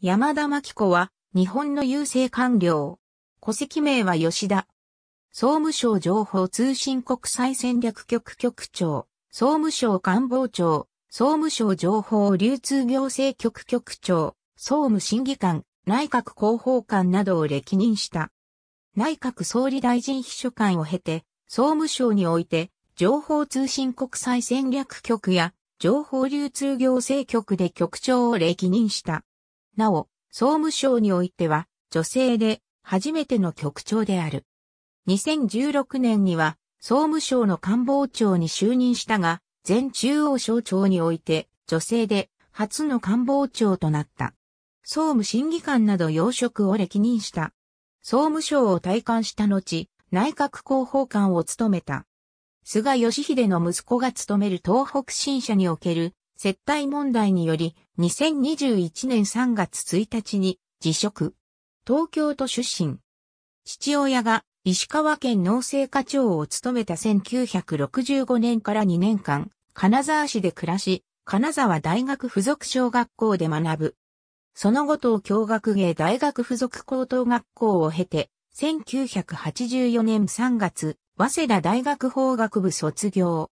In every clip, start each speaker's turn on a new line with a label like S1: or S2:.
S1: 山田真紀子は、日本の郵政官僚。戸籍名は吉田。総務省情報通信国際戦略局局長、総務省官房長、総務省情報流通行政局局長、総務審議官、内閣広報官などを歴任した。内閣総理大臣秘書官を経て、総務省において、情報通信国際戦略局や、情報流通行政局で局長を歴任した。なお、総務省においては、女性で初めての局長である。2016年には、総務省の官房長に就任したが、前中央省庁において、女性で初の官房長となった。総務審議官など要職を歴任した。総務省を退官した後、内閣広報官を務めた。菅義偉の息子が務める東北新社における接待問題により2021年3月1日に辞職。東京都出身。父親が石川県農政課長を務めた1965年から2年間、金沢市で暮らし、金沢大学附属小学校で学ぶ。その後東京学芸大学附属高等学校を経て、1984年3月、早稲田大学法学部卒業。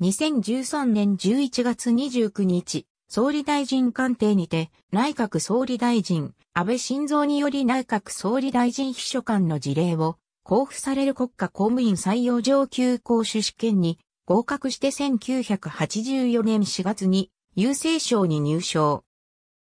S1: 2013年11月29日、総理大臣官邸にて、内閣総理大臣、安倍晋三により内閣総理大臣秘書官の事例を、交付される国家公務員採用上級講習試験に合格して1984年4月に郵政省に入省。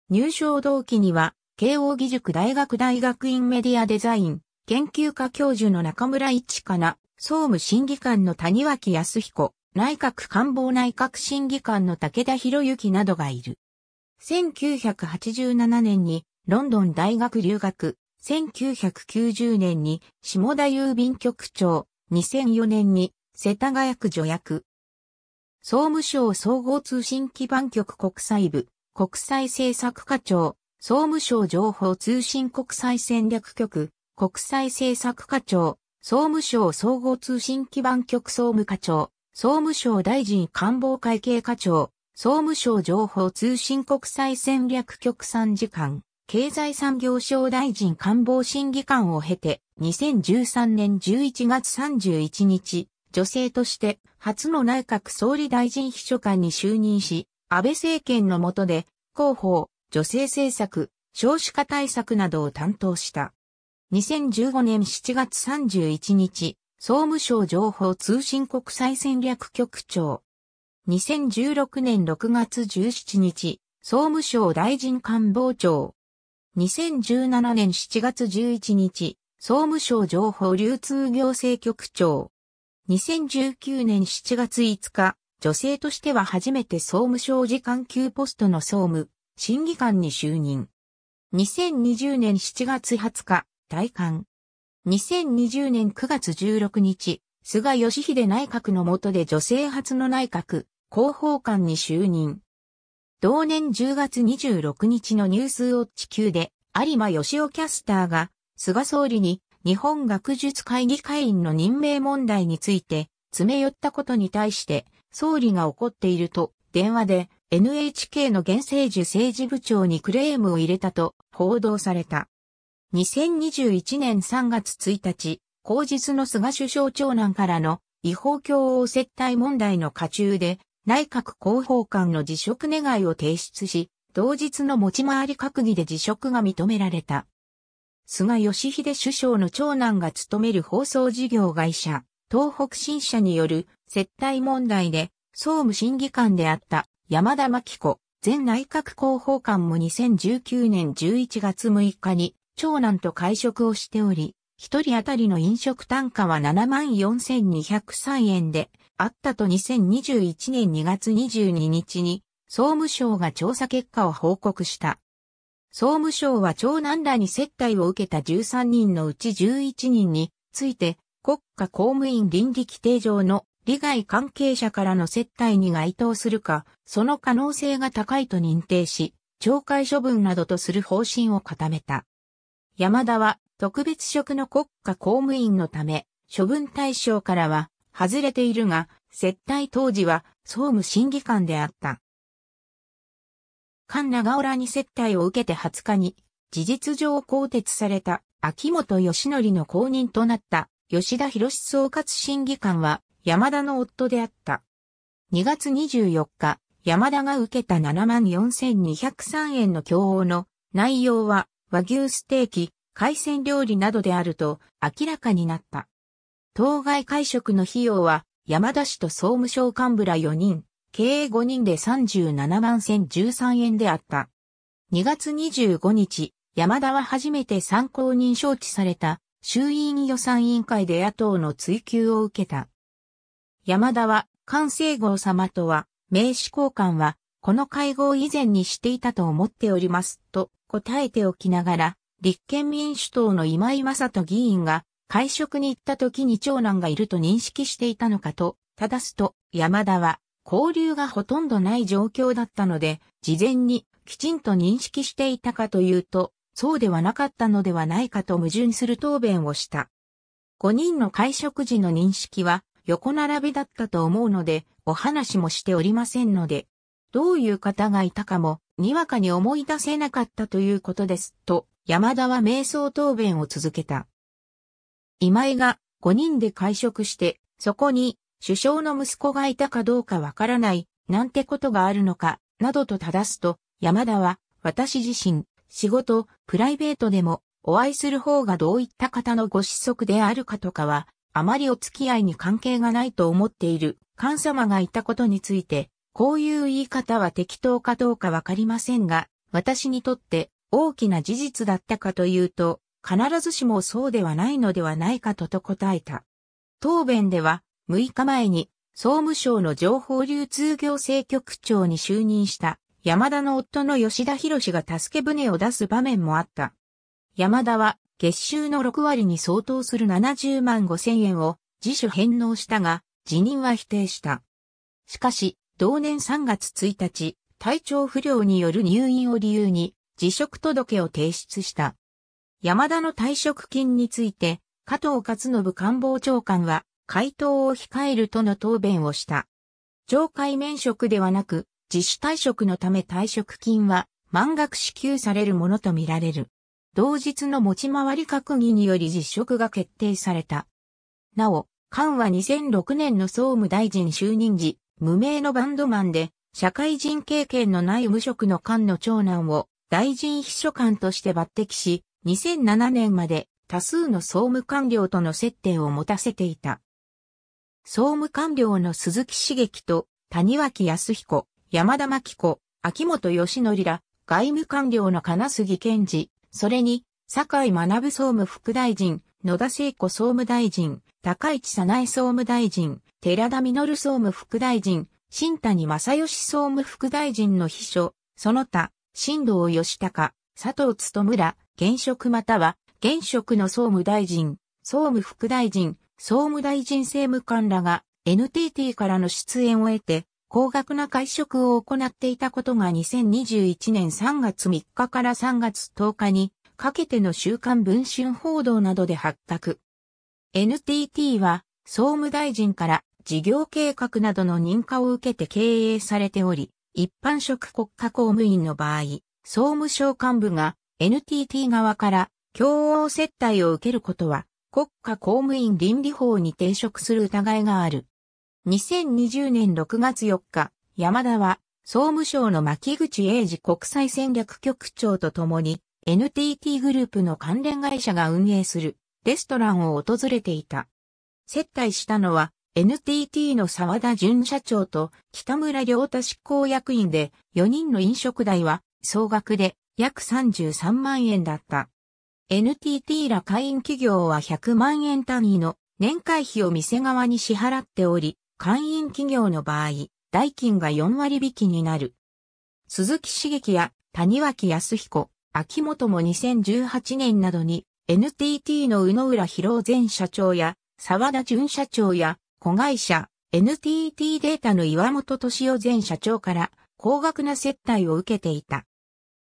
S1: 入省同期には、慶応義塾大学大学院メディアデザイン研究科教授の中村一かな、総務審議官の谷脇康彦、内閣官房内閣審議官の武田博之などがいる。1987年にロンドン大学留学、1990年に下田郵便局長、2004年に世田谷区助役。総務省総合通信基盤局国際部、国際政策課長、総務省情報通信国際戦略局、国際政策課長、総務省総合通信基盤局総務課長、総務省大臣官房会計課長、総務省情報通信国際戦略局参事官、経済産業省大臣官房審議官を経て、2013年11月31日、女性として初の内閣総理大臣秘書官に就任し、安倍政権の下で、広報、女性政策、少子化対策などを担当した。2015年7月31日、総務省情報通信国際戦略局長。2016年6月17日、総務省大臣官房長。2017年7月11日、総務省情報流通行政局長。2019年7月5日、女性としては初めて総務省次官級ポストの総務、審議官に就任。2020年7月20日、大官、2020年9月16日、菅義偉内閣の下で女性初の内閣、広報官に就任。同年10月26日のニュースウォッチ級で、有馬義雄キャスターが、菅総理に日本学術会議会員の任命問題について、詰め寄ったことに対して、総理が怒っていると、電話で NHK の現政治政治部長にクレームを入れたと報道された。2021年3月1日、後日の菅首相長男からの違法共王接待問題の過中で、内閣広報官の辞職願を提出し、同日の持ち回り閣議で辞職が認められた。菅義偉首相の長男が務める放送事業会社、東北新社による接待問題で、総務審議官であった山田真紀子、前内閣広報官も2019年11月6日に長男と会食をしており、一人当たりの飲食単価は74,203円で、あったと2021年2月22日に、総務省が調査結果を報告した。総務省は長男らに接待を受けた13人のうち11人について、国家公務員倫理規定上の利害関係者からの接待に該当するか、その可能性が高いと認定し、懲戒処分などとする方針を固めた。山田は特別職の国家公務員のため、処分対象からは外れているが、接待当時は総務審議官であった。菅長浦に接待を受けて20日に、事実上更迭された秋元義則の後任となった吉田博総括審議官は山田の夫であった。2月24日、山田が受けた74,203円の共応の内容は和牛ステーキ、海鮮料理などであると明らかになった。当該会食の費用は山田氏と総務省幹部ら4人、計5人で37万1013円であった。2月25日、山田は初めて参考人招致された衆院予算委員会で野党の追及を受けた。山田は、菅政郷様とは、名刺交換は、この会合以前にしていたと思っております、と答えておきながら、立憲民主党の今井正人議員が会食に行った時に長男がいると認識していたのかと、正すと山田は交流がほとんどない状況だったので、事前にきちんと認識していたかというと、そうではなかったのではないかと矛盾する答弁をした。5人の会食時の認識は横並びだったと思うので、お話もしておりませんので、どういう方がいたかもにわかに思い出せなかったということです、と、山田は瞑想答弁を続けた。今井が5人で会食して、そこに首相の息子がいたかどうかわからない、なんてことがあるのか、などと正すと、山田は、私自身、仕事、プライベートでも、お会いする方がどういった方のご子息であるかとかは、あまりお付き合いに関係がないと思っている、菅様がいたことについて、こういう言い方は適当かどうかわかりませんが、私にとって大きな事実だったかというと、必ずしもそうではないのではないかとと答えた。答弁では、6日前に総務省の情報流通行政局長に就任した山田の夫の吉田博が助け船を出す場面もあった。山田は月収の6割に相当する70万5千円を自主返納したが辞任は否定した。しかし同年3月1日、体調不良による入院を理由に辞職届を提出した。山田の退職金について、加藤勝信官房長官は回答を控えるとの答弁をした。懲戒免職ではなく、自主退職のため退職金は満額支給されるものとみられる。同日の持ち回り閣議により実職が決定された。なお、菅は2006年の総務大臣就任時、無名のバンドマンで、社会人経験のない無職の官の長男を大臣秘書官として抜擢し、2007年まで多数の総務官僚との接点を持たせていた。総務官僚の鈴木茂樹と谷脇康彦、山田真紀子、秋元義則ら外務官僚の金杉健治、それに坂井学総務副大臣、野田聖子総務大臣、高市早苗総務大臣、寺田実総務副大臣、新谷正義総務副大臣の秘書、その他、新藤義孝、佐藤努村、現職または、現職の総務大臣、総務副大臣、総務大臣政務官らが NTT からの出演を得て、高額な会食を行っていたことが2021年3月3日から3月10日にかけての週刊文春報道などで発覚。NTT は総務大臣から事業計画などの認可を受けて経営されており、一般職国家公務員の場合、総務省幹部が NTT 側から競合接待を受けることは国家公務員倫理法に抵触する疑いがある。2020年6月4日、山田は総務省の牧口英治国際戦略局長と共に NTT グループの関連会社が運営するレストランを訪れていた。接待したのは NTT の沢田純社長と北村良太執行役員で4人の飲食代は総額で約33万円だった。NTT ら会員企業は100万円単位の年会費を店側に支払っており、会員企業の場合、代金が4割引きになる。鈴木茂樹や谷脇康彦、秋元も2018年などに NTT の宇野浦博前社長や沢田淳社長や子会社 NTT データの岩本敏夫前社長から高額な接待を受けていた。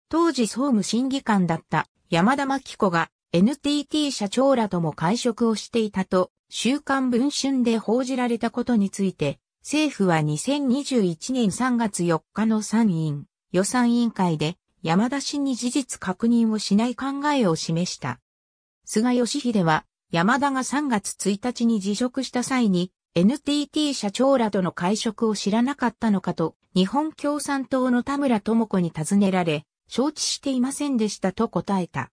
S1: 当時総務審議官だった山田真紀子が NTT 社長らとも会食をしていたと週刊文春で報じられたことについて政府は2021年3月4日の参院予算委員会で山田氏に事実確認をしない考えを示した。菅義偉は山田が3月1日に辞職した際に NTT 社長らとの会食を知らなかったのかと、日本共産党の田村智子に尋ねられ、承知していませんでしたと答えた。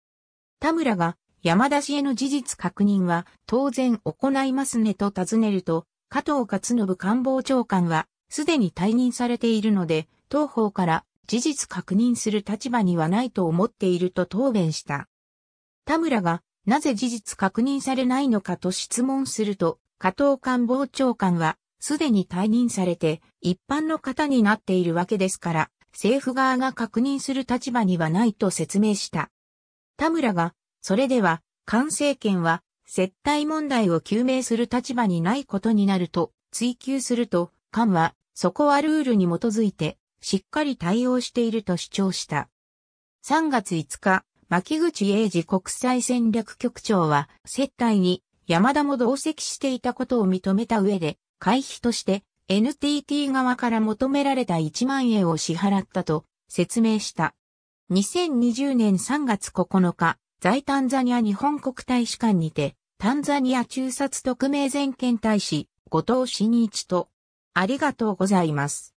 S1: 田村が山田氏への事実確認は当然行いますねと尋ねると、加藤勝信官房長官はすでに退任されているので、当方から事実確認する立場にはないと思っていると答弁した。田村がなぜ事実確認されないのかと質問すると、加藤官房長官は、すでに退任されて、一般の方になっているわけですから、政府側が確認する立場にはないと説明した。田村が、それでは、菅政権は、接待問題を究明する立場にないことになると、追及すると、菅は、そこはルールに基づいて、しっかり対応していると主張した。3月5日、牧口英治国際戦略局長は、接待に山田も同席していたことを認めた上で、会費として NTT 側から求められた1万円を支払ったと説明した。2020年3月9日、在タンザニア日本国大使館にて、タンザニア中殺特命全権大使、後藤真一と、ありがとうございます。